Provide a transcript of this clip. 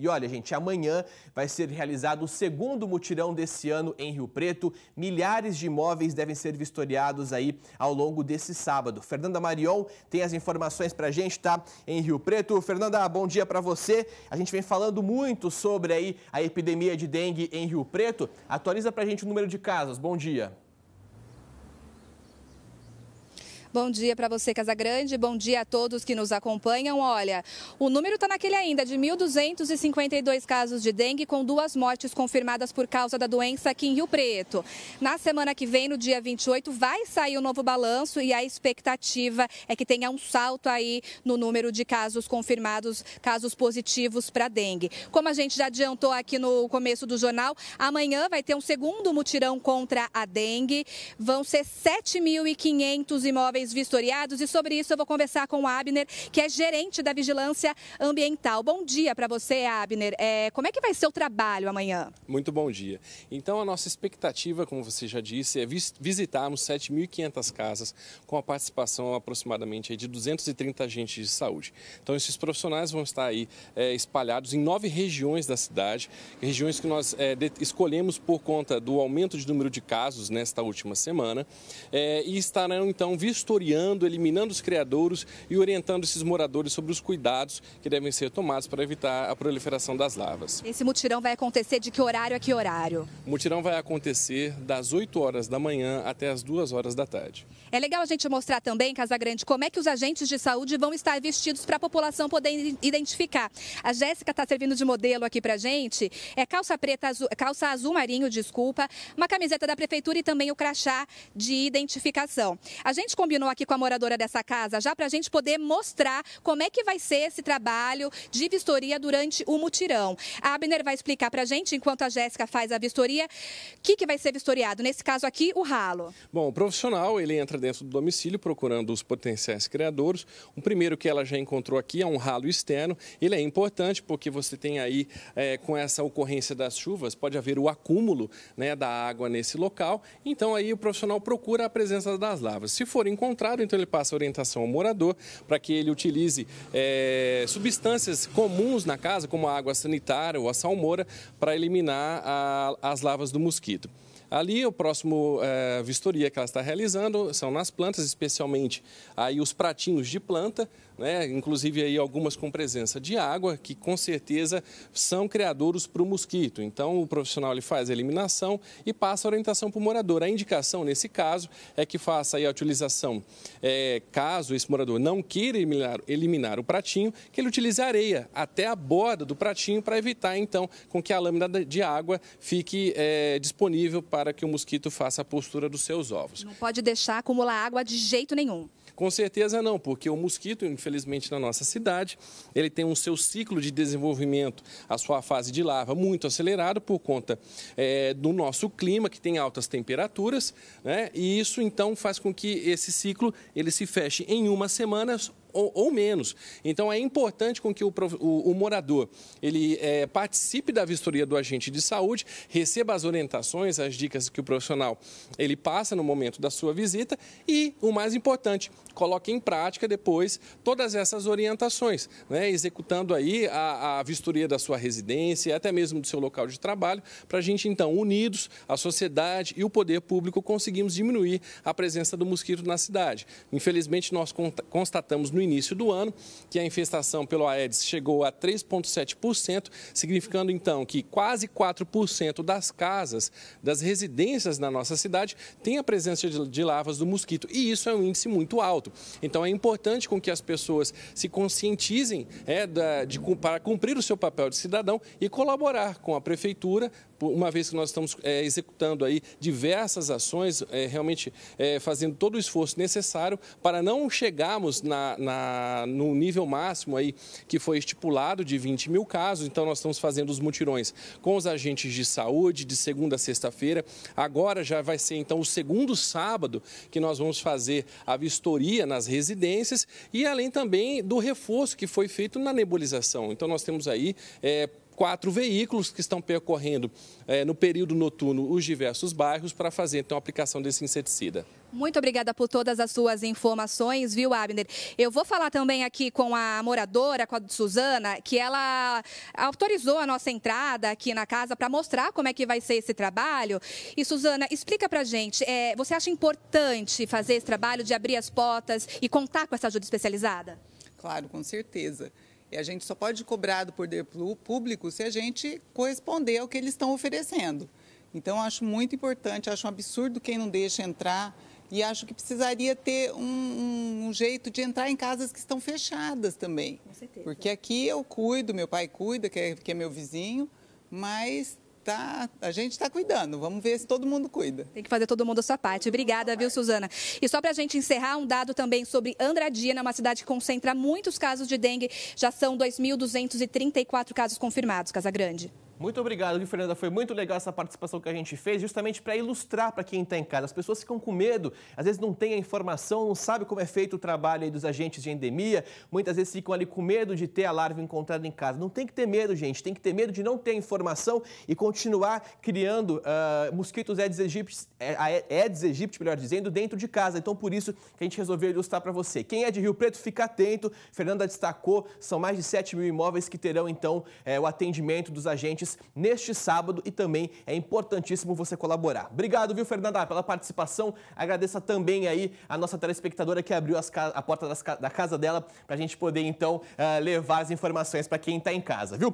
E olha, gente, amanhã vai ser realizado o segundo mutirão desse ano em Rio Preto. Milhares de imóveis devem ser vistoriados aí ao longo desse sábado. Fernanda Marion tem as informações pra gente, tá? Em Rio Preto. Fernanda, bom dia para você. A gente vem falando muito sobre aí a epidemia de dengue em Rio Preto. Atualiza pra gente o número de casos. Bom dia. Bom dia para você, Casagrande. Bom dia a todos que nos acompanham. Olha, o número está naquele ainda de 1.252 casos de dengue, com duas mortes confirmadas por causa da doença aqui em Rio Preto. Na semana que vem, no dia 28, vai sair o um novo balanço e a expectativa é que tenha um salto aí no número de casos confirmados, casos positivos para dengue. Como a gente já adiantou aqui no começo do jornal, amanhã vai ter um segundo mutirão contra a dengue. Vão ser 7.500 imóveis imóveis vistoriados e sobre isso eu vou conversar com o Abner, que é gerente da Vigilância Ambiental. Bom dia para você, Abner. É, como é que vai ser o trabalho amanhã? Muito bom dia. Então, a nossa expectativa, como você já disse, é visitarmos 7.500 casas com a participação aproximadamente de 230 agentes de saúde. Então, esses profissionais vão estar aí é, espalhados em nove regiões da cidade, regiões que nós é, escolhemos por conta do aumento de número de casos nesta última semana, é, e estarão então vistos vistoriando, eliminando os criadouros e orientando esses moradores sobre os cuidados que devem ser tomados para evitar a proliferação das larvas. Esse mutirão vai acontecer de que horário a que horário? O mutirão vai acontecer das 8 horas da manhã até as 2 horas da tarde. É legal a gente mostrar também, Casagrande, como é que os agentes de saúde vão estar vestidos para a população poder identificar. A Jéssica está servindo de modelo aqui para gente. É calça preta, azul, calça azul marinho, desculpa, uma camiseta da prefeitura e também o crachá de identificação. A gente combinou combinou aqui com a moradora dessa casa, já para a gente poder mostrar como é que vai ser esse trabalho de vistoria durante o mutirão. A Abner vai explicar para a gente, enquanto a Jéssica faz a vistoria, o que, que vai ser vistoriado. Nesse caso aqui, o ralo. Bom, o profissional, ele entra dentro do domicílio procurando os potenciais criadores. O primeiro que ela já encontrou aqui é um ralo externo. Ele é importante porque você tem aí, é, com essa ocorrência das chuvas, pode haver o acúmulo né, da água nesse local. Então, aí o profissional procura a presença das lavas. Se for encontrado, encontrado, então ele passa orientação ao morador para que ele utilize é, substâncias comuns na casa, como a água sanitária ou a salmoura, para eliminar a, as larvas do mosquito. Ali, o próximo é, vistoria que ela está realizando são nas plantas, especialmente aí os pratinhos de planta, né? inclusive aí algumas com presença de água, que com certeza são criadouros para o mosquito. Então, o profissional ele faz a eliminação e passa a orientação para o morador. A indicação, nesse caso, é que faça aí a utilização, é, caso esse morador não queira eliminar, eliminar o pratinho, que ele utilize areia até a borda do pratinho para evitar, então, com que a lâmina de água fique é, disponível para que o mosquito faça a postura dos seus ovos. Não pode deixar acumular água de jeito nenhum. Com certeza não, porque o mosquito, infelizmente, na nossa cidade, ele tem um seu ciclo de desenvolvimento, a sua fase de larva muito acelerado por conta é, do nosso clima, que tem altas temperaturas, né? e isso então faz com que esse ciclo ele se feche em uma semana ou, ou menos. Então, é importante com que o, o, o morador ele é, participe da vistoria do agente de saúde, receba as orientações, as dicas que o profissional ele passa no momento da sua visita e, o mais importante, coloque em prática depois todas essas orientações, né? executando aí a, a vistoria da sua residência, até mesmo do seu local de trabalho, para a gente, então, unidos, a sociedade e o poder público, conseguimos diminuir a presença do mosquito na cidade. Infelizmente, nós constatamos no início do ano, que a infestação pelo Aedes chegou a 3,7%, significando então que quase 4% das casas, das residências na nossa cidade, tem a presença de larvas do mosquito. E isso é um índice muito alto. Então é importante com que as pessoas se conscientizem é, da, de, para cumprir o seu papel de cidadão e colaborar com a prefeitura uma vez que nós estamos é, executando aí diversas ações, é, realmente é, fazendo todo o esforço necessário para não chegarmos na, na, no nível máximo aí que foi estipulado de 20 mil casos. Então, nós estamos fazendo os mutirões com os agentes de saúde de segunda a sexta-feira. Agora já vai ser, então, o segundo sábado que nós vamos fazer a vistoria nas residências e além também do reforço que foi feito na nebulização. Então, nós temos aí é, quatro veículos que estão percorrendo é, no período noturno os diversos bairros para fazer então a aplicação desse inseticida. Muito obrigada por todas as suas informações, viu, Abner? Eu vou falar também aqui com a moradora, com a Suzana, que ela autorizou a nossa entrada aqui na casa para mostrar como é que vai ser esse trabalho. E, Suzana, explica para a gente, é, você acha importante fazer esse trabalho de abrir as portas e contar com essa ajuda especializada? Claro, com certeza. E a gente só pode cobrar do poder público se a gente corresponder ao que eles estão oferecendo. Então, acho muito importante, acho um absurdo quem não deixa entrar e acho que precisaria ter um, um, um, jeito de entrar em casas que estão fechadas também. Com certeza. Porque aqui eu cuido, meu pai cuida, que é, que é meu vizinho, mas tá, a gente está cuidando. Vamos ver se todo mundo cuida. Tem que fazer todo mundo a sua parte. Obrigada, viu, Suzana? E só para a gente encerrar, um dado também sobre Andradina, uma cidade que concentra muitos casos de dengue. Já são 2.234 casos confirmados, Casa Grande. Muito obrigado, Fernanda. Foi muito legal essa participação que a gente fez, justamente para ilustrar para quem está em casa. As pessoas ficam com medo, às vezes não têm a informação, não sabe como é feito o trabalho dos agentes de endemia. Muitas vezes ficam ali com medo de ter a larva encontrada em casa. Não tem que ter medo, gente. Tem que ter medo de não ter a informação e continuar criando uh, mosquitos Aedes aegypti, Aedes aegypti, melhor dizendo, dentro de casa. Então, por isso que a gente resolveu ilustrar para você. Quem é de Rio Preto, fica atento. Fernanda destacou, são mais de 7 mil imóveis que terão, então, eh, o atendimento dos agentes neste sábado e também é importantíssimo você colaborar. Obrigado, viu, Fernanda, pela participação. Agradeça também aí a nossa telespectadora que abriu as, a porta das, da casa dela para a gente poder, então, eh, levar as informações para quem está em casa, viu?